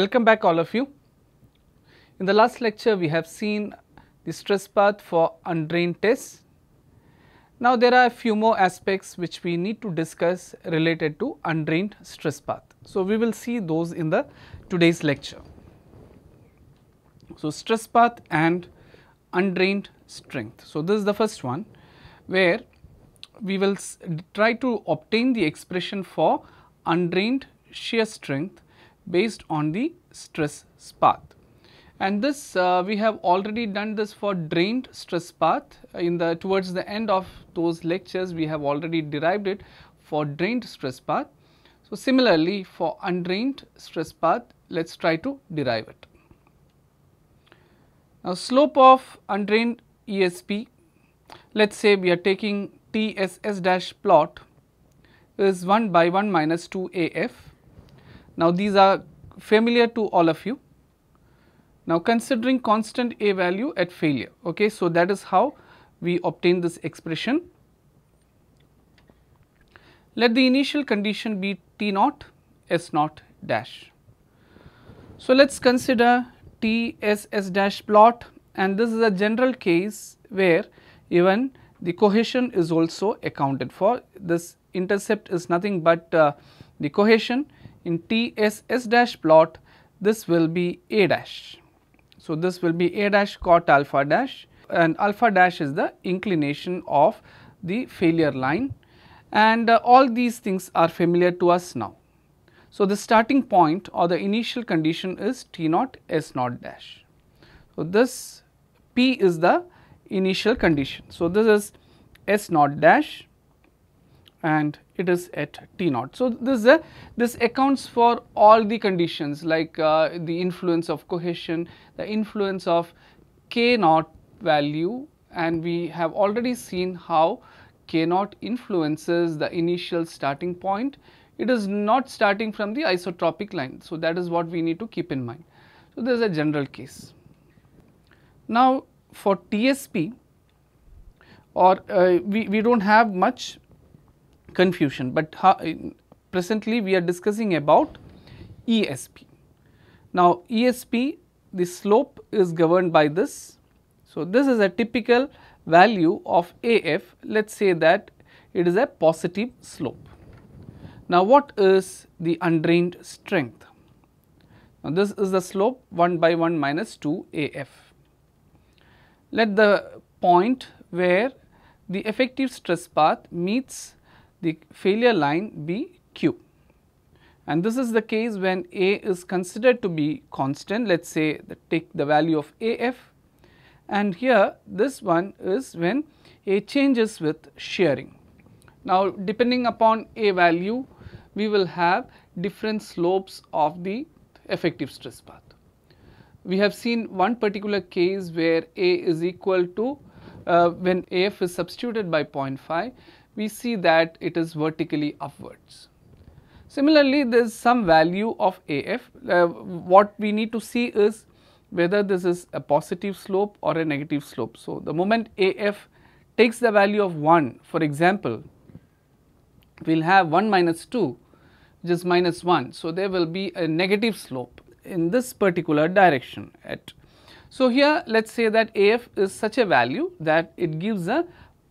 welcome back all of you. In the last lecture we have seen the stress path for undrained tests. Now there are a few more aspects which we need to discuss related to undrained stress path. So we will see those in the today's lecture. So stress path and undrained strength. So this is the first one where we will try to obtain the expression for undrained shear strength based on the stress path. And this uh, we have already done this for drained stress path uh, in the towards the end of those lectures we have already derived it for drained stress path. So, similarly for undrained stress path let us try to derive it. Now, slope of undrained ESP let us say we are taking TSS dash plot is 1 by 1 minus 2 AF now, these are familiar to all of you. Now, considering constant A value at failure, okay. So, that is how we obtain this expression. Let the initial condition be T naught S naught dash. So, let us consider T S S dash plot and this is a general case where even the cohesion is also accounted for. This intercept is nothing but uh, the cohesion in TSS dash plot this will be A dash. So, this will be A dash cot alpha dash and alpha dash is the inclination of the failure line and uh, all these things are familiar to us now. So, the starting point or the initial condition is T naught S naught dash. So, this P is the initial condition. So, this is S naught dash and it is at T naught. So, this, uh, this accounts for all the conditions like uh, the influence of cohesion, the influence of K naught value and we have already seen how K naught influences the initial starting point. It is not starting from the isotropic line. So, that is what we need to keep in mind. So, this is a general case. Now, for TSP or uh, we, we do not have much confusion, but presently we are discussing about ESP. Now, ESP the slope is governed by this. So, this is a typical value of AF let us say that it is a positive slope. Now, what is the undrained strength? Now, this is the slope 1 by 1 minus 2 AF. Let the point where the effective stress path meets the failure line be Q. And this is the case when A is considered to be constant, let us say take the value of AF and here this one is when A changes with shearing. Now depending upon A value, we will have different slopes of the effective stress path. We have seen one particular case where A is equal to uh, when AF is substituted by 0.5, we see that it is vertically upwards. Similarly, there is some value of AF. Uh, what we need to see is whether this is a positive slope or a negative slope. So, the moment AF takes the value of 1, for example, we will have 1 minus 2 which is minus 1. So, there will be a negative slope in this particular direction at. So, here let us say that AF is such a value that it gives a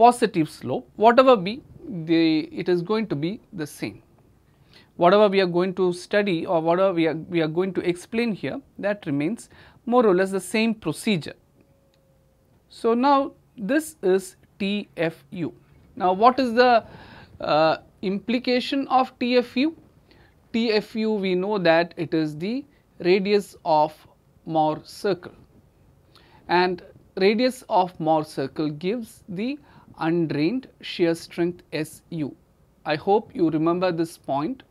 positive slope whatever be the it is going to be the same. Whatever we are going to study or whatever we are, we are going to explain here that remains more or less the same procedure. So, now this is TFU. Now, what is the uh, implication of TFU? TFU we know that it is the radius of Mohr circle and radius of Mohr circle gives the undrained shear strength SU. I hope you remember this point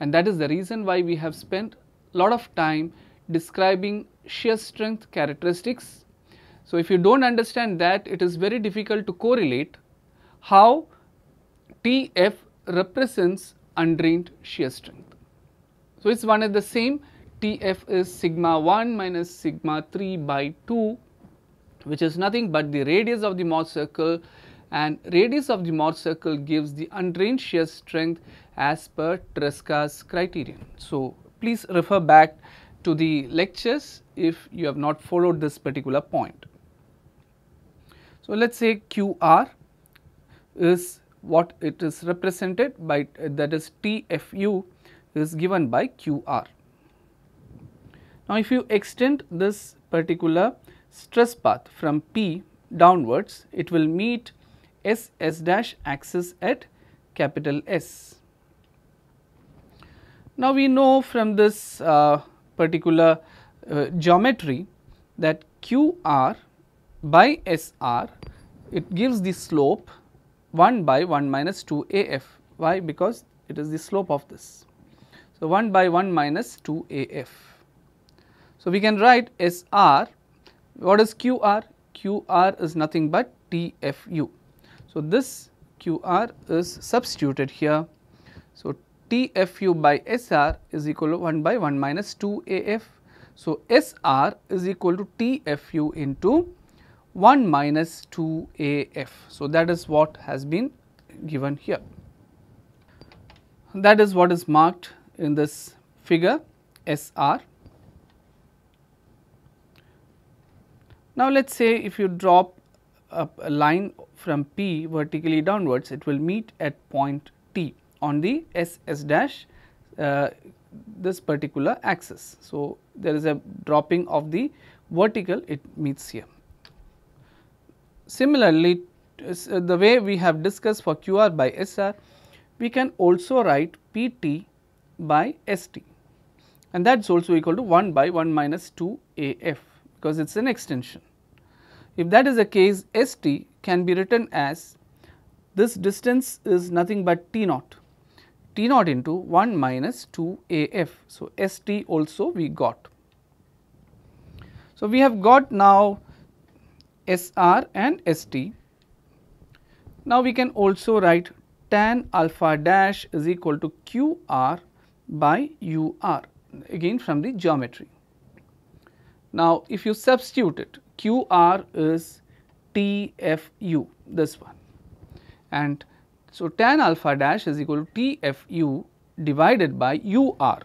and that is the reason why we have spent a lot of time describing shear strength characteristics. So, if you do not understand that it is very difficult to correlate how TF represents undrained shear strength. So, it is one and the same TF is sigma 1 minus sigma 3 by 2 which is nothing but the radius of the Mohr circle and radius of the Mohr circle gives the undrained shear strength as per Tresca's criterion. So, please refer back to the lectures if you have not followed this particular point. So, let us say QR is what it is represented by that is TFU is given by QR. Now, if you extend this particular stress path from P downwards, it will meet S S dash axis at capital S. Now, we know from this uh, particular uh, geometry that QR by SR it gives the slope 1 by 1 minus 2 AF. Why? Because it is the slope of this. So, 1 by 1 minus 2 AF. So, we can write SR. What is QR? QR is nothing but TFU. So, this QR is substituted here. So, TFU by SR is equal to 1 by 1 minus 2AF. So, SR is equal to TFU into 1 minus 2AF. So, that is what has been given here. That is what is marked in this figure SR. Now, let us say if you drop a line from P vertically downwards, it will meet at point T on the SS dash uh, this particular axis. So, there is a dropping of the vertical it meets here. Similarly, uh, the way we have discussed for QR by SR, we can also write PT by ST and that is also equal to 1 by 1 minus 2 AF because it is an extension. If that is the case, St can be written as this distance is nothing but T naught, T naught into 1 minus 2 AF. So, St also we got. So, we have got now SR and ST. Now, we can also write tan alpha dash is equal to QR by UR again from the geometry. Now, if you substitute it QR is TFU this one and so tan alpha dash is equal to TFU divided by UR.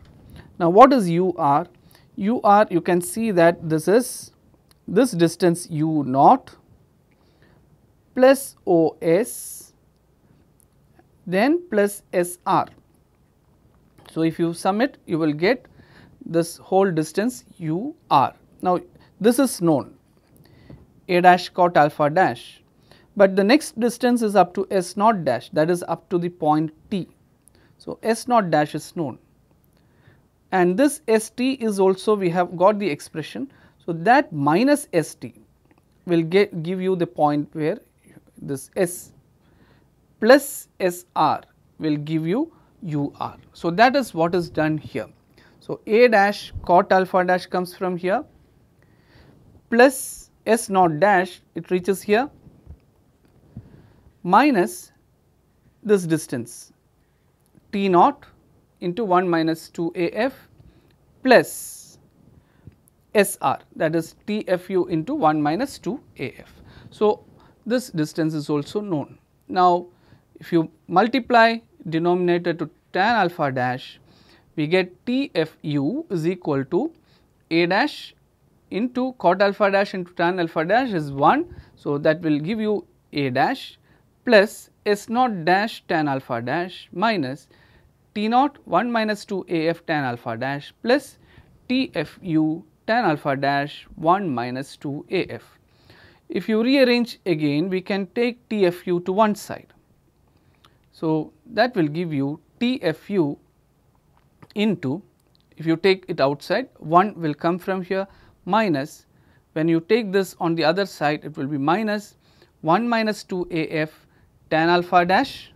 Now, what is UR? UR you can see that this is this distance U naught plus OS then plus SR. So, if you sum it you will get this whole distance UR now, this is known a dash cot alpha dash, but the next distance is up to s naught dash that is up to the point t. So, s naught dash is known and this st is also we have got the expression. So, that minus st will get, give you the point where this s plus sr will give you ur. So, that is what is done here. So, a dash cot alpha dash comes from here plus S naught dash it reaches here minus this distance T naught into 1 minus 2 AF plus SR that is TFU into 1 minus 2 AF. So, this distance is also known. Now, if you multiply denominator to tan alpha dash we get TFU is equal to A dash into cot alpha dash into tan alpha dash is 1. So, that will give you A dash plus S naught dash tan alpha dash minus T naught 1 minus 2 AF tan alpha dash plus TFU tan alpha dash 1 minus 2 AF. If you rearrange again, we can take TFU to one side. So, that will give you TFU into, if you take it outside, 1 will come from here, minus when you take this on the other side it will be minus 1 minus 2 AF tan alpha dash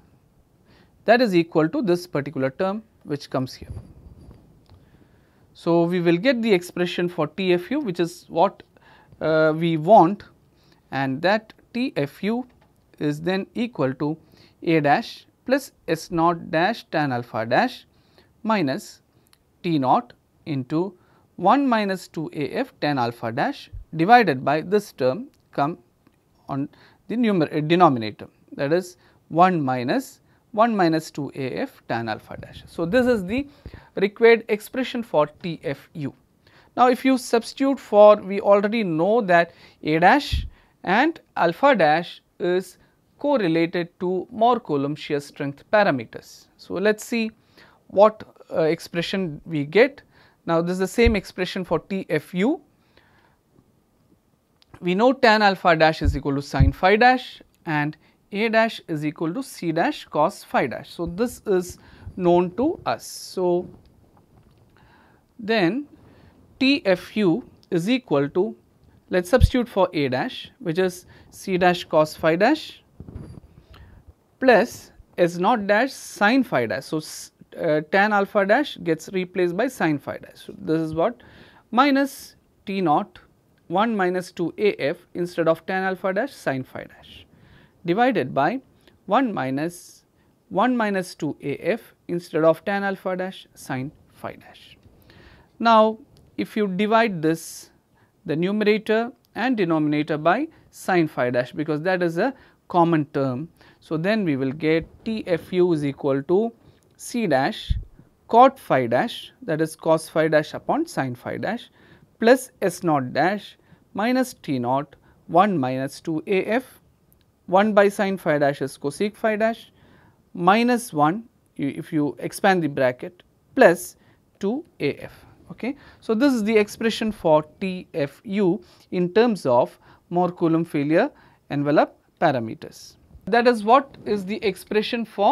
that is equal to this particular term which comes here. So, we will get the expression for TFU which is what uh, we want and that TFU is then equal to A dash plus S naught dash tan alpha dash minus T naught into 1 minus 2 AF tan alpha dash divided by this term come on the numerator uh, denominator that is 1 minus 1 minus 2 AF tan alpha dash. So, this is the required expression for TFU. Now, if you substitute for we already know that A dash and alpha dash is correlated to more Coulomb shear strength parameters. So, let us see what uh, expression we get. Now, this is the same expression for TFU. We know tan alpha dash is equal to sine phi dash and A dash is equal to C dash cos phi dash. So, this is known to us. So, then TFU is equal to let us substitute for A dash which is C dash cos phi dash plus S naught dash sine phi dash. So, uh, tan alpha dash gets replaced by sin phi dash. So, this is what minus T naught 1 minus 2 AF instead of tan alpha dash sin phi dash divided by 1 minus 1 minus 2 AF instead of tan alpha dash sin phi dash. Now, if you divide this the numerator and denominator by sin phi dash because that is a common term. So, then we will get TFU is equal to c dash cot phi dash that is cos phi dash upon sin phi dash plus s naught dash minus t naught 1 minus 2 af 1 by sin phi dash is cosec phi dash minus 1 if you expand the bracket plus 2 af. Okay. So, this is the expression for TFU in terms of more Coulomb failure envelope parameters. That is what is the expression for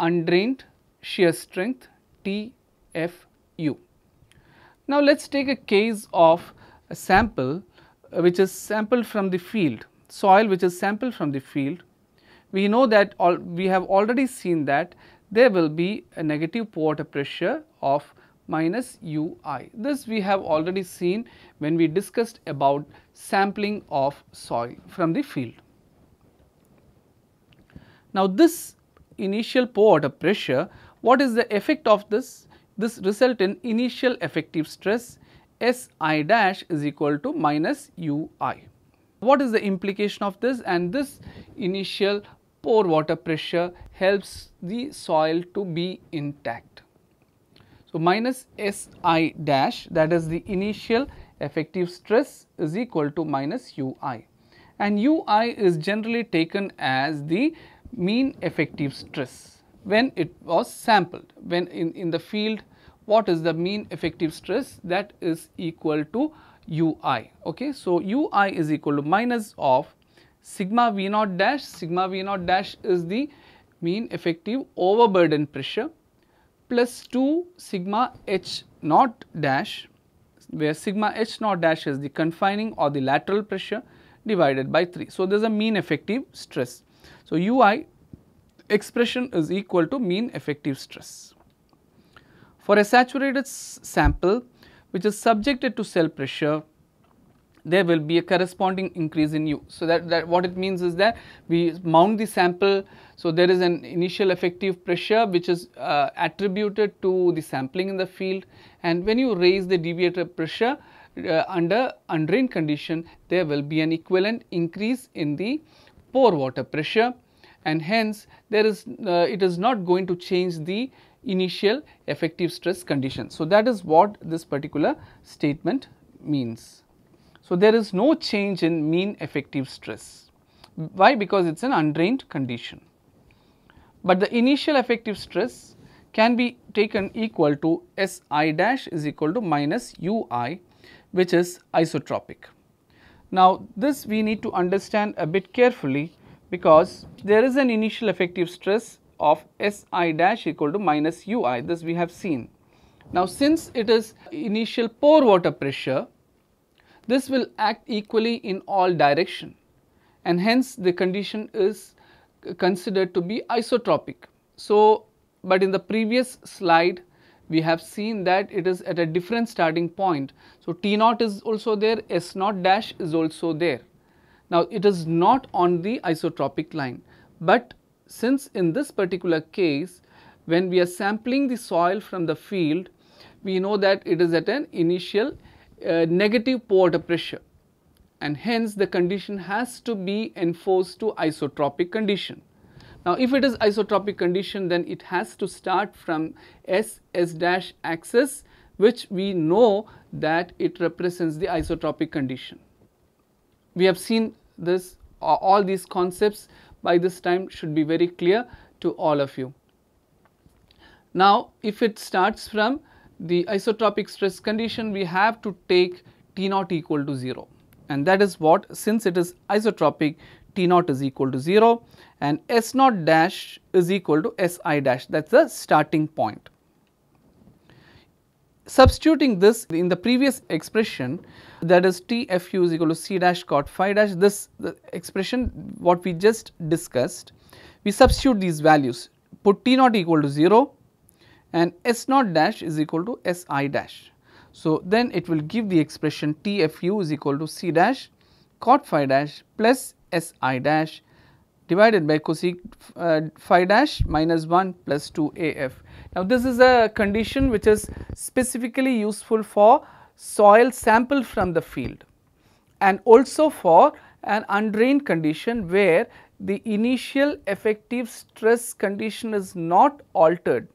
undrained shear strength TFU. Now let us take a case of a sample uh, which is sampled from the field, soil which is sampled from the field. We know that all, we have already seen that there will be a negative water pressure of minus Ui. This we have already seen when we discussed about sampling of soil from the field. Now this initial pore water pressure what is the effect of this? This result in initial effective stress S i dash is equal to minus U i. What is the implication of this? And this initial pore water pressure helps the soil to be intact. So, minus S i dash that is the initial effective stress is equal to minus U i and U i is generally taken as the mean effective stress when it was sampled, when in, in the field what is the mean effective stress that is equal to ui okay so ui is equal to minus of sigma v naught dash sigma v naught dash is the mean effective overburden pressure plus 2 sigma h naught dash where sigma h naught dash is the confining or the lateral pressure divided by 3 so there's a mean effective stress so ui expression is equal to mean effective stress. For a saturated sample which is subjected to cell pressure, there will be a corresponding increase in U. So, that, that what it means is that we mount the sample. So, there is an initial effective pressure which is uh, attributed to the sampling in the field and when you raise the deviator pressure uh, under undrained condition, there will be an equivalent increase in the pore water pressure and hence there is uh, it is not going to change the initial effective stress condition. So, that is what this particular statement means. So, there is no change in mean effective stress. Why? Because it is an undrained condition. But the initial effective stress can be taken equal to S i dash is equal to minus u i which is isotropic. Now, this we need to understand a bit carefully because there is an initial effective stress of Si dash equal to minus Ui this we have seen. Now since it is initial pore water pressure this will act equally in all direction and hence the condition is considered to be isotropic. So but in the previous slide we have seen that it is at a different starting point. So T naught is also there, S naught dash is also there. Now, it is not on the isotropic line, but since in this particular case, when we are sampling the soil from the field, we know that it is at an initial uh, negative pore pressure and hence the condition has to be enforced to isotropic condition. Now, if it is isotropic condition then it has to start from S, S dash axis which we know that it represents the isotropic condition. We have seen this all these concepts by this time should be very clear to all of you. Now, if it starts from the isotropic stress condition, we have to take T naught equal to 0 and that is what since it is isotropic T naught is equal to 0 and S naught dash is equal to S i dash that is the starting point. Substituting this in the previous expression that is TFU is equal to C dash cot phi dash this expression what we just discussed we substitute these values put T naught equal to 0 and S naught dash is equal to S i dash. So, then it will give the expression TFU is equal to C dash cot phi dash plus S i dash divided by cosec uh, phi dash minus 1 plus 2 AF. Now, this is a condition which is specifically useful for soil sample from the field and also for an undrained condition where the initial effective stress condition is not altered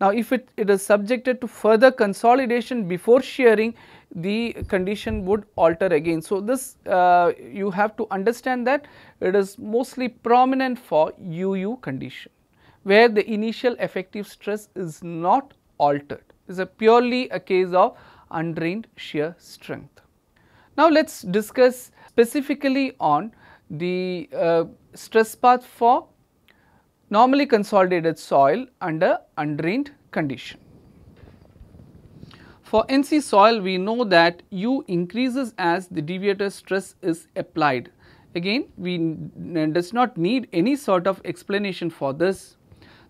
now, if it, it is subjected to further consolidation before shearing, the condition would alter again. So, this uh, you have to understand that it is mostly prominent for UU condition, where the initial effective stress is not altered. It is a purely a case of undrained shear strength. Now, let us discuss specifically on the uh, stress path for normally consolidated soil under undrained condition. For NC soil, we know that U increases as the deviator stress is applied. Again, we does not need any sort of explanation for this.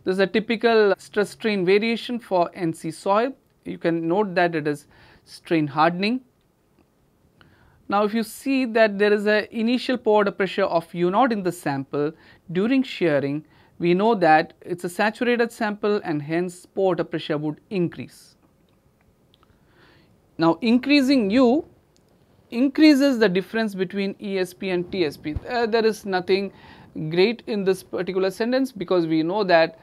This is a typical stress strain variation for NC soil. You can note that it is strain hardening. Now, if you see that there is a initial pore pressure of U0 in the sample during shearing, we know that it's a saturated sample and hence pore pressure would increase. Now increasing U increases the difference between ESP and TSP. Uh, there is nothing great in this particular sentence because we know that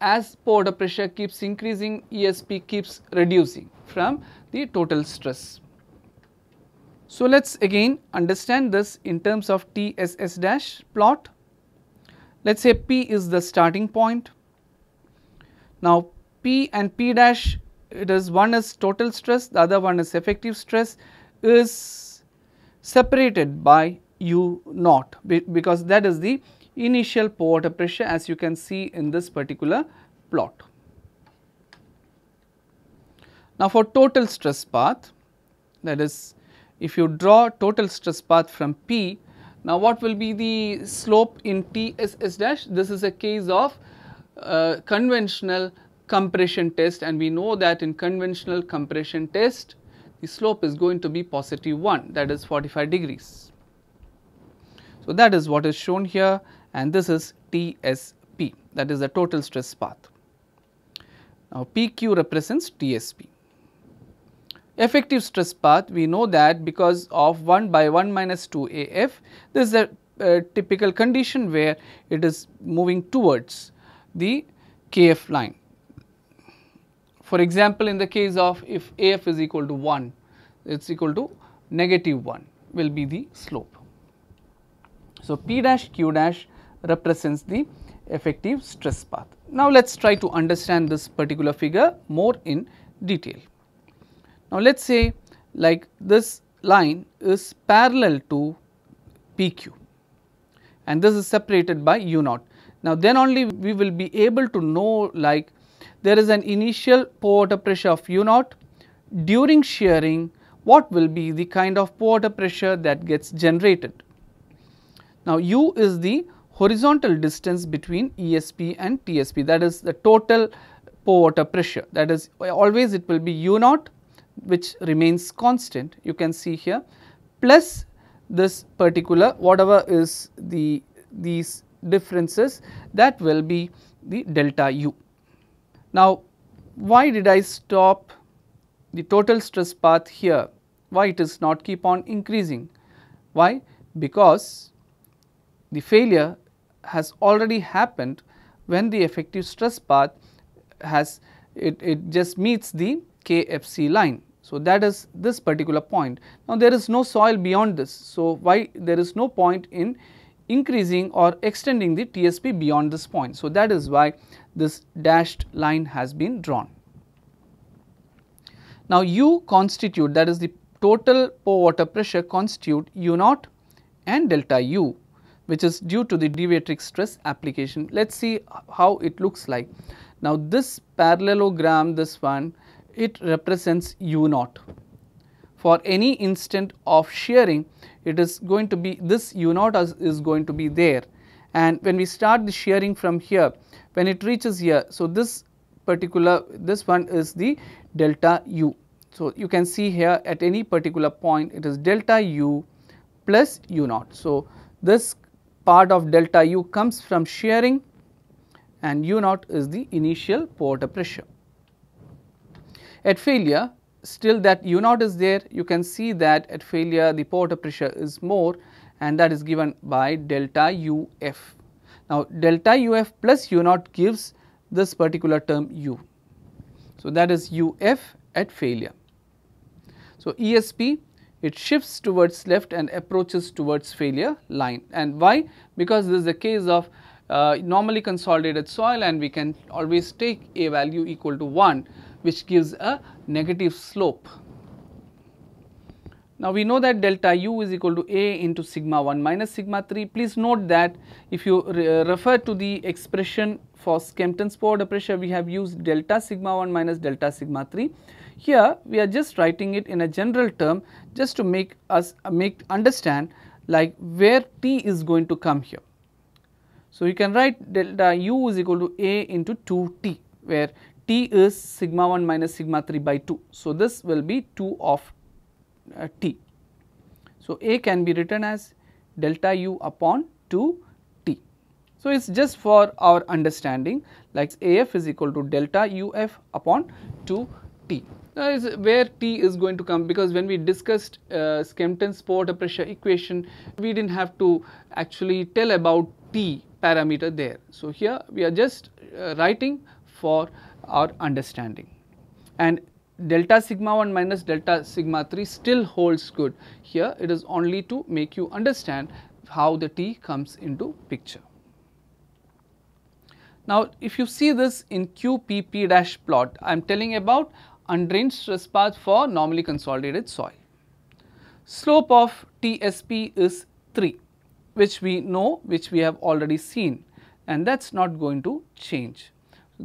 as pore pressure keeps increasing, ESP keeps reducing from the total stress. So, let us again understand this in terms of TSS dash plot let us say P is the starting point. Now, P and P dash it is one is total stress, the other one is effective stress is separated by U naught because that is the initial water pressure as you can see in this particular plot. Now, for total stress path that is if you draw total stress path from P now, what will be the slope in TSS dash? This is a case of uh, conventional compression test and we know that in conventional compression test, the slope is going to be positive 1 that is 45 degrees. So, that is what is shown here and this is TSP that is the total stress path. Now, PQ represents TSP effective stress path we know that because of 1 by 1 minus 2 AF this is a typical condition where it is moving towards the KF line. For example, in the case of if AF is equal to 1 it is equal to negative 1 will be the slope. So, P dash Q dash represents the effective stress path. Now, let us try to understand this particular figure more in detail. Now, let us say like this line is parallel to PQ and this is separated by U naught. Now, then only we will be able to know like there is an initial pore pressure of U naught during shearing what will be the kind of pore pressure that gets generated. Now, U is the horizontal distance between ESP and TSP that is the total pore pressure that is always it will be U naught which remains constant you can see here plus this particular whatever is the these differences that will be the delta u. Now, why did I stop the total stress path here? Why it is not keep on increasing? Why? Because the failure has already happened when the effective stress path has it, it just meets the KFC line. So, that is this particular point. Now, there is no soil beyond this. So, why there is no point in increasing or extending the TSP beyond this point. So, that is why this dashed line has been drawn. Now, U constitute that is the total pore water pressure constitute U naught and delta U which is due to the deviatric stress application. Let us see how it looks like. Now, this parallelogram this one it represents u naught. For any instant of shearing, it is going to be this u naught is going to be there. And when we start the shearing from here, when it reaches here, so this particular this one is the delta u. So, you can see here at any particular point it is delta u plus u naught. So, this part of delta u comes from shearing and u naught is the initial port pressure. At failure, still that U naught is there, you can see that at failure the port pressure is more and that is given by delta UF. Now, delta UF plus U naught gives this particular term U. So, that is UF at failure. So, ESP it shifts towards left and approaches towards failure line and why? Because this is a case of uh, normally consolidated soil and we can always take a value equal to 1 which gives a negative slope. Now, we know that delta u is equal to a into sigma 1 minus sigma 3. Please note that if you re uh, refer to the expression for Skempton's powder pressure, we have used delta sigma 1 minus delta sigma 3. Here, we are just writing it in a general term just to make us uh, make understand like where t is going to come here. So, you can write delta u is equal to a into 2t where T is sigma 1 minus sigma 3 by 2. So, this will be 2 of uh, T. So, A can be written as delta U upon 2 T. So, it is just for our understanding like AF is equal to delta UF upon 2 T. Now is where T is going to come because when we discussed uh, Skempton's water pressure equation, we did not have to actually tell about T parameter there. So, here we are just uh, writing for our understanding. And delta sigma 1 minus delta sigma 3 still holds good. Here it is only to make you understand how the T comes into picture. Now, if you see this in QPP dash plot, I am telling about undrained stress path for normally consolidated soil. Slope of TSP is 3, which we know, which we have already seen and that is not going to change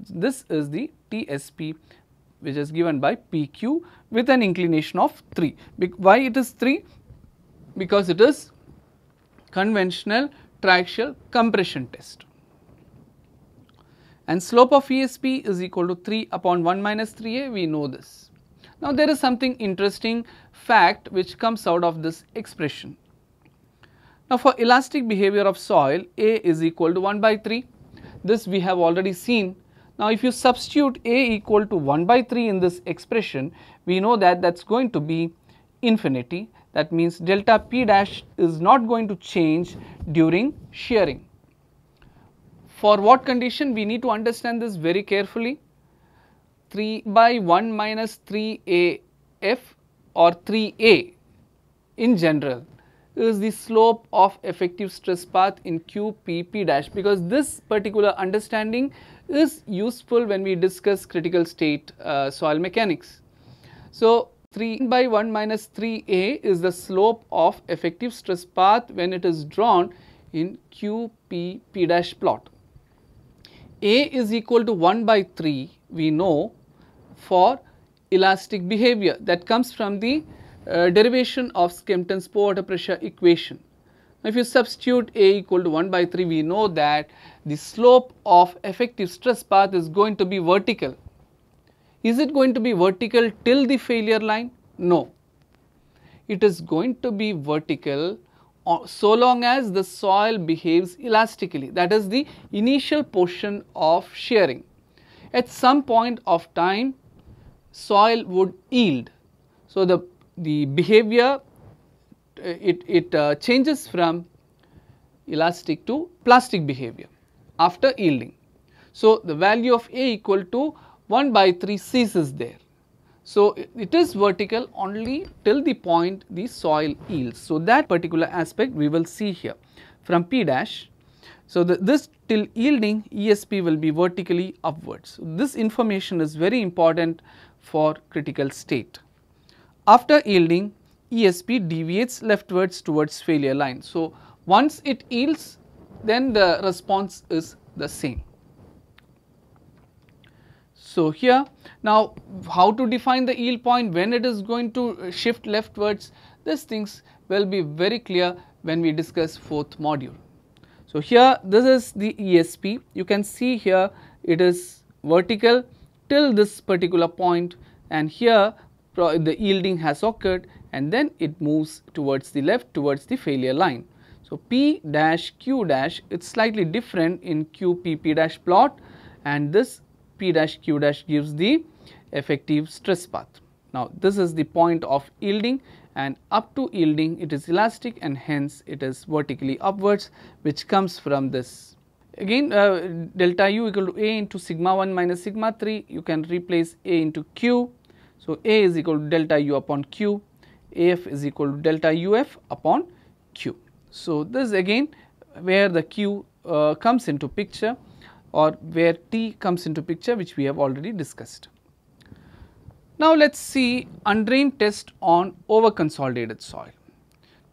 this is the TSP which is given by PQ with an inclination of 3. Be why it is 3? Because it is conventional triaxial compression test. And slope of ESP is equal to 3 upon 1 minus 3A, we know this. Now, there is something interesting fact which comes out of this expression. Now, for elastic behavior of soil, A is equal to 1 by 3. This we have already seen now, if you substitute A equal to 1 by 3 in this expression, we know that that is going to be infinity. That means delta P dash is not going to change during shearing. For what condition? We need to understand this very carefully. 3 by 1 minus 3 AF or 3A in general is the slope of effective stress path in QPP dash because this particular understanding is useful when we discuss critical state uh, soil mechanics. So, 3 by 1 minus 3a is the slope of effective stress path when it is drawn in q-p-p dash plot. A is equal to 1 by 3 we know for elastic behavior that comes from the uh, derivation of Skempton's pore water pressure equation. If you substitute A equal to 1 by 3, we know that the slope of effective stress path is going to be vertical. Is it going to be vertical till the failure line? No. It is going to be vertical uh, so long as the soil behaves elastically that is the initial portion of shearing. At some point of time soil would yield. So, the, the behavior uh, it, it uh, changes from elastic to plastic behavior after yielding. So, the value of A equal to 1 by 3 ceases there. So, it is vertical only till the point the soil yields. So, that particular aspect we will see here from P dash. So, the, this till yielding ESP will be vertically upwards. This information is very important for critical state. After yielding ESP deviates leftwards towards failure line. So, once it yields then the response is the same. So, here now how to define the yield point when it is going to shift leftwards these things will be very clear when we discuss fourth module. So, here this is the ESP you can see here it is vertical till this particular point and here the yielding has occurred and then it moves towards the left towards the failure line. So, P dash Q dash it is slightly different in QPP dash plot and this P dash Q dash gives the effective stress path. Now, this is the point of yielding and up to yielding it is elastic and hence it is vertically upwards which comes from this. Again uh, delta u equal to a into sigma 1 minus sigma 3 you can replace a into q. So, a is equal to delta u upon q AF is equal to delta UF upon Q. So, this is again where the Q uh, comes into picture or where T comes into picture which we have already discussed. Now, let us see undrained test on over consolidated soil.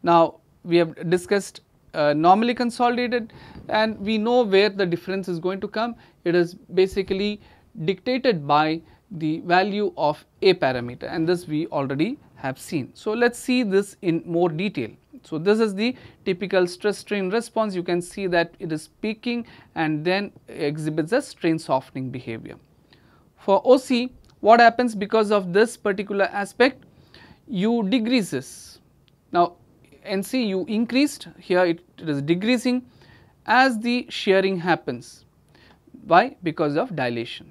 Now, we have discussed uh, normally consolidated and we know where the difference is going to come. It is basically dictated by the value of A parameter and this we already have seen. So, let us see this in more detail. So, this is the typical stress strain response you can see that it is peaking and then exhibits a strain softening behavior. For OC what happens because of this particular aspect U decreases. Now, NC you increased here it, it is decreasing as the shearing happens. Why? Because of dilation.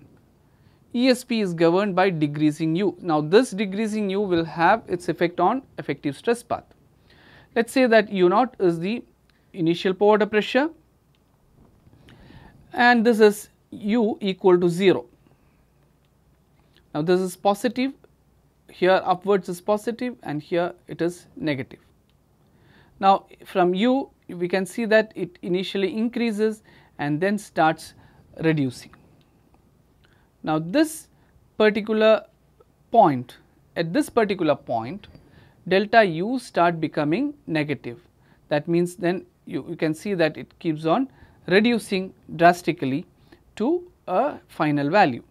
ESP is governed by decreasing U. Now this decreasing U will have its effect on effective stress path. Let us say that U naught is the initial pore pressure and this is U equal to 0. Now this is positive, here upwards is positive and here it is negative. Now from U we can see that it initially increases and then starts reducing. Now, this particular point, at this particular point, delta u start becoming negative. That means then you, you can see that it keeps on reducing drastically to a final value.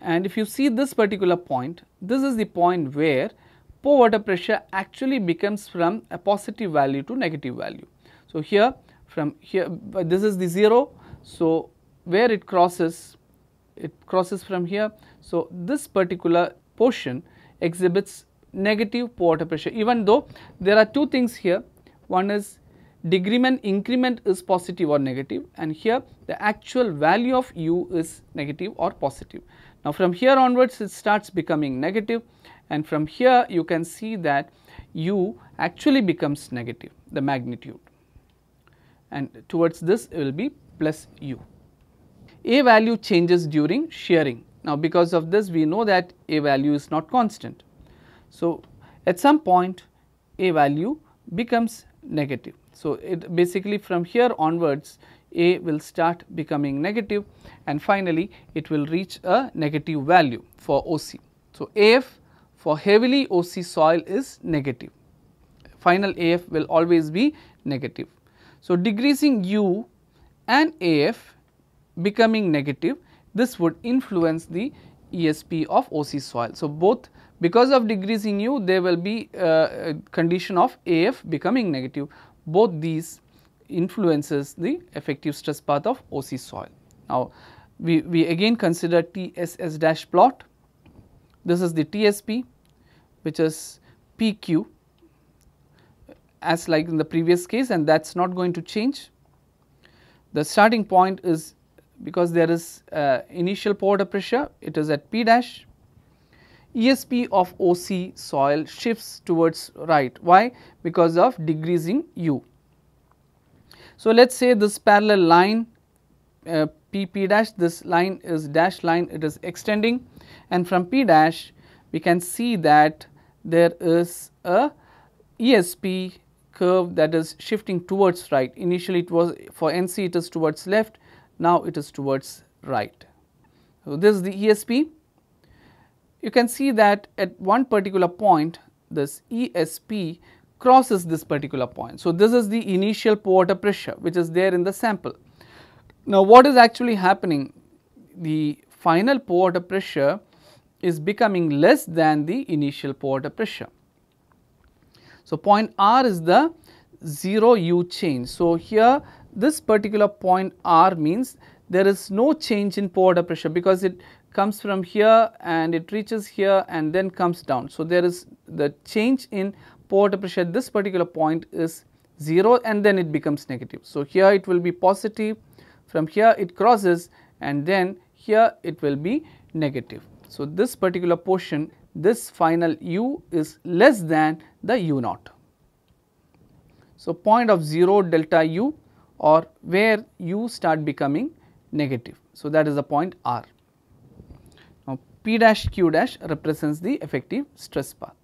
And if you see this particular point, this is the point where pore water pressure actually becomes from a positive value to negative value. So, here from here this is the 0. So, where it crosses it crosses from here. So, this particular portion exhibits negative water pressure even though there are two things here one is decrement increment is positive or negative and here the actual value of u is negative or positive. Now, from here onwards it starts becoming negative and from here you can see that u actually becomes negative the magnitude and towards this it will be plus u. A value changes during shearing. Now, because of this we know that A value is not constant. So, at some point A value becomes negative. So, it basically from here onwards A will start becoming negative and finally it will reach a negative value for OC. So, AF for heavily OC soil is negative. Final AF will always be negative. So, decreasing U and AF becoming negative this would influence the ESP of OC soil. So, both because of decreasing U there will be uh, a condition of AF becoming negative both these influences the effective stress path of OC soil. Now, we, we again consider TSS dash plot this is the TSP which is PQ as like in the previous case and that is not going to change. The starting point is because there is uh, initial pore pressure it is at P dash. ESP of OC soil shifts towards right. Why? Because of decreasing U. So, let us say this parallel line uh, PP dash this line is dash line it is extending and from P dash we can see that there is a ESP curve that is shifting towards right. Initially it was for NC it is towards left now it is towards right. So, this is the ESP. You can see that at one particular point this ESP crosses this particular point. So, this is the initial water pressure which is there in the sample. Now, what is actually happening? The final water pressure is becoming less than the initial water pressure. So, point R is the 0 U change. So, here this particular point R means there is no change in pore pressure because it comes from here and it reaches here and then comes down. So, there is the change in pore pressure at this particular point is 0 and then it becomes negative. So, here it will be positive from here it crosses and then here it will be negative. So, this particular portion this final u is less than the u naught. So, point of 0 delta u or where u start becoming negative. So, that is the point R. Now, P dash Q dash represents the effective stress path.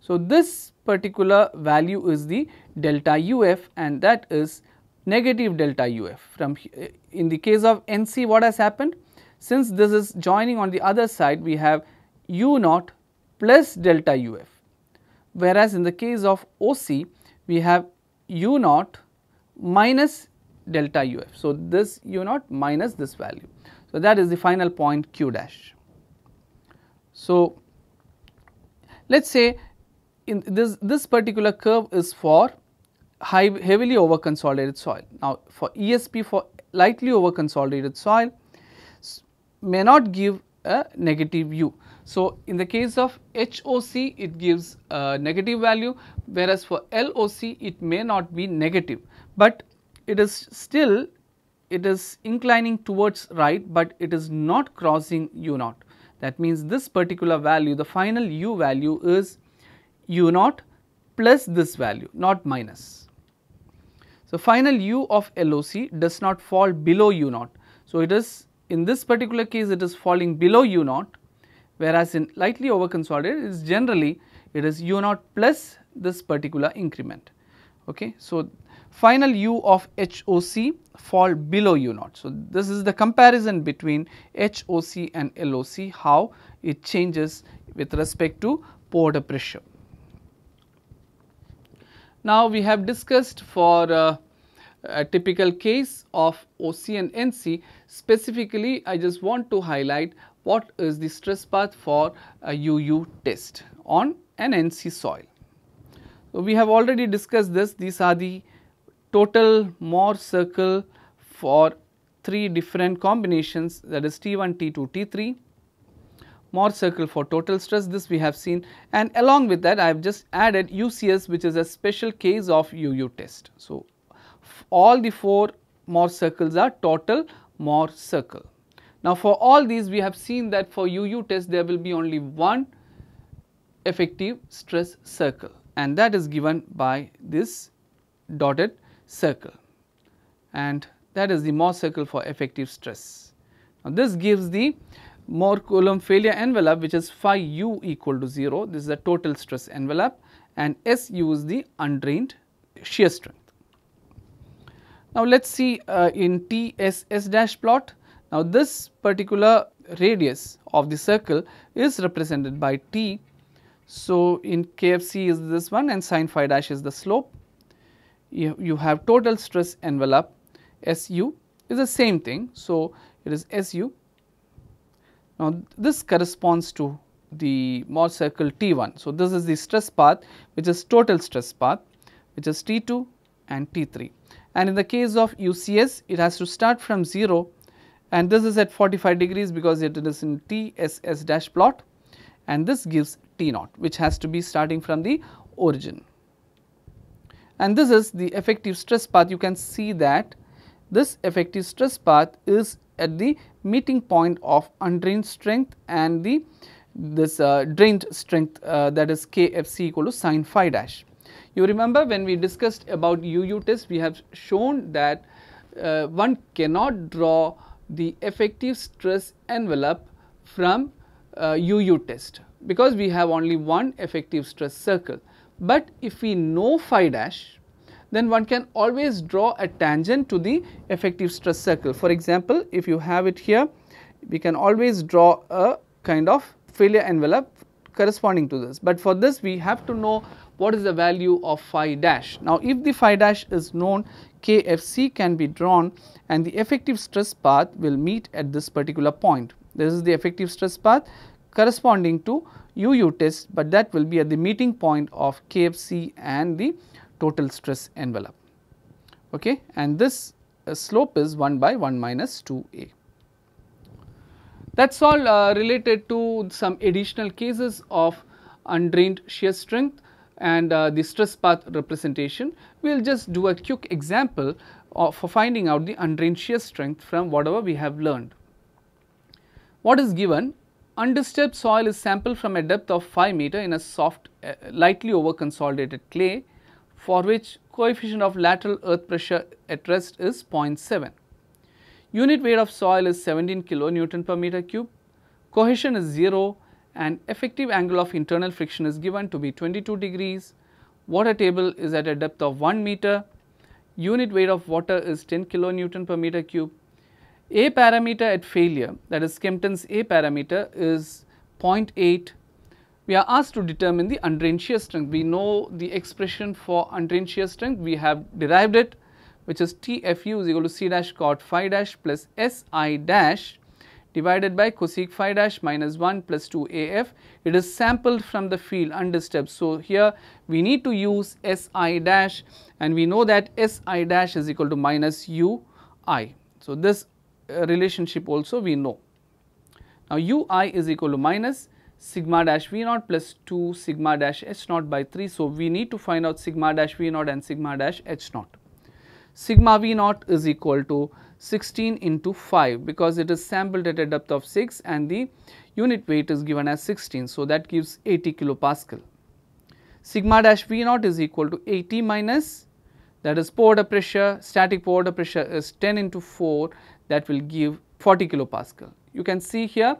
So, this particular value is the delta UF and that is negative delta UF from eh, in the case of NC what has happened since this is joining on the other side we have U naught plus delta UF whereas in the case of OC we have U naught minus delta u f. So, this u naught minus this value. So, that is the final point q dash. So, let us say in this, this particular curve is for high, heavily over consolidated soil. Now, for ESP for lightly over consolidated soil may not give a negative u. So, in the case of HOC it gives a negative value whereas for LOC it may not be negative but it is still it is inclining towards right, but it is not crossing u naught. That means, this particular value the final u value is u naught plus this value not minus. So, final u of LOC does not fall below u naught. So, it is in this particular case it is falling below u naught whereas in lightly over consolidated is generally it is u naught plus this particular increment. Okay. So, final U of HOC fall below U naught. So, this is the comparison between HOC and LOC how it changes with respect to pore pressure. Now, we have discussed for uh, a typical case of OC and NC specifically I just want to highlight what is the stress path for a UU test on an NC soil. So, we have already discussed this these are the total Mohr circle for three different combinations that is T1, T2, T3, Mohr circle for total stress this we have seen and along with that I have just added UCS which is a special case of UU test. So, all the four Mohr circles are total Mohr circle. Now, for all these we have seen that for UU test there will be only one effective stress circle and that is given by this dotted circle and that is the Mohr circle for effective stress. Now, this gives the Mohr Coulomb failure envelope which is phi u equal to 0 this is the total stress envelope and SU is the undrained shear strength. Now, let us see uh, in TSS dash plot. Now, this particular radius of the circle is represented by T. So, in KFC is this one and sine phi dash is the slope you, you have total stress envelope SU is the same thing. So, it is SU. Now, this corresponds to the Mohr circle T1. So, this is the stress path which is total stress path which is T2 and T3 and in the case of UCS it has to start from 0 and this is at 45 degrees because it is in TSS dash plot and this gives T naught which has to be starting from the origin and this is the effective stress path you can see that this effective stress path is at the meeting point of undrained strength and the this uh, drained strength uh, that is Kfc equal to sine phi dash. You remember when we discussed about UU test we have shown that uh, one cannot draw the effective stress envelope from UU uh, test because we have only one effective stress circle but if we know phi dash, then one can always draw a tangent to the effective stress circle. For example, if you have it here, we can always draw a kind of failure envelope corresponding to this. But for this, we have to know what is the value of phi dash. Now, if the phi dash is known, KFC can be drawn and the effective stress path will meet at this particular point. This is the effective stress path corresponding to UU test, but that will be at the meeting point of KFC and the total stress envelope. Okay? And this uh, slope is 1 by 1 minus 2a. That is all uh, related to some additional cases of undrained shear strength and uh, the stress path representation. We will just do a quick example for finding out the undrained shear strength from whatever we have learned. What is given Undisturbed soil is sampled from a depth of 5 meter in a soft, uh, lightly consolidated clay for which coefficient of lateral earth pressure at rest is 0.7. Unit weight of soil is 17 Newton per meter cube, cohesion is 0 and effective angle of internal friction is given to be 22 degrees, water table is at a depth of 1 meter, unit weight of water is 10 Newton per meter cube, a parameter at failure that is Skempton's A parameter is 0.8. We are asked to determine the undrained shear strength. We know the expression for undrained shear strength. We have derived it which is TFU is equal to C dash cot phi dash plus SI dash divided by cosec phi dash minus 1 plus 2 AF. It is sampled from the field undisturbed. So, here we need to use SI dash and we know that SI dash is equal to minus UI. So, this uh, relationship also we know. Now, ui is equal to minus sigma dash v naught plus 2 sigma dash h naught by 3. So, we need to find out sigma dash v naught and sigma dash h naught. Sigma v naught is equal to 16 into 5 because it is sampled at a depth of 6 and the unit weight is given as 16. So, that gives 80 kilopascal. Sigma dash v naught is equal to 80 minus that is pore water pressure, static pore water pressure is 10 into 4 that will give 40 kilopascal. You can see here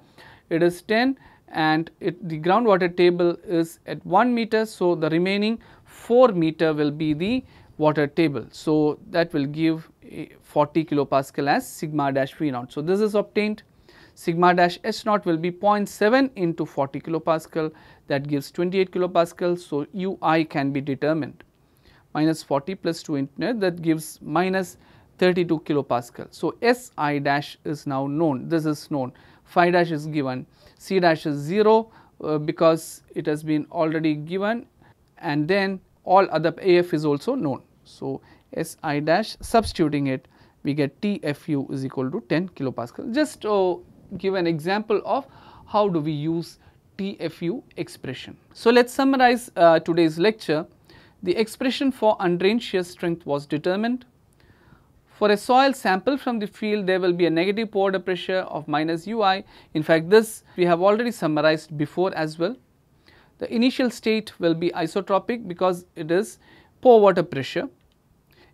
it is 10 and it, the groundwater table is at 1 meter. So, the remaining 4 meter will be the water table. So, that will give eh, 40 kilopascal as sigma dash V naught. So, this is obtained sigma dash S naught will be 0.7 into 40 kilopascal that gives 28 kilopascal. So, UI can be determined minus 40 plus 2 into that gives minus 32 kilopascal. So, S i dash is now known, this is known, phi dash is given, C dash is 0 uh, because it has been already given and then all other AF is also known. So, S i dash substituting it we get TFU is equal to 10 kilopascal. Just uh, give an example of how do we use TFU expression. So, let us summarize uh, today's lecture. The expression for undrained shear strength was determined. For a soil sample from the field, there will be a negative pore pressure of minus ui. In fact, this we have already summarized before as well. The initial state will be isotropic because it is pore water pressure.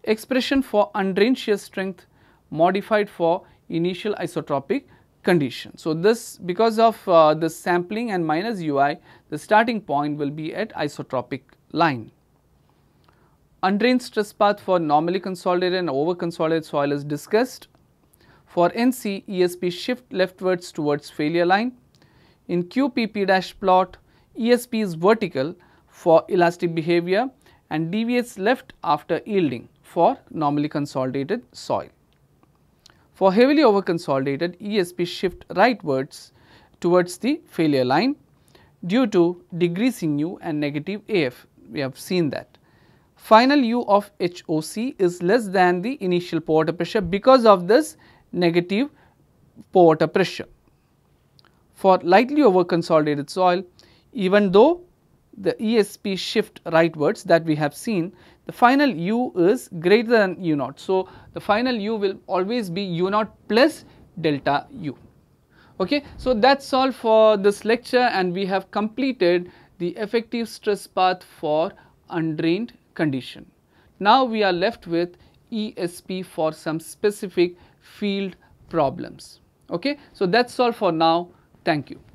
Expression for undrained shear strength modified for initial isotropic condition. So, this because of uh, the sampling and minus ui, the starting point will be at isotropic line. Undrained stress path for normally consolidated and over consolidated soil is discussed. For NC, ESP shift leftwards towards failure line. In QPP dash plot, ESP is vertical for elastic behavior and deviates left after yielding for normally consolidated soil. For heavily over consolidated, ESP shift rightwards towards the failure line due to degreasing u and negative AF. We have seen that final U of HOC is less than the initial pore pressure because of this negative pore pressure. For lightly over consolidated soil, even though the ESP shift rightwards that we have seen, the final U is greater than U naught. So, the final U will always be U naught plus delta U. Okay. So, that is all for this lecture and we have completed the effective stress path for undrained condition. Now we are left with ESP for some specific field problems. Okay, so that's all for now. Thank you.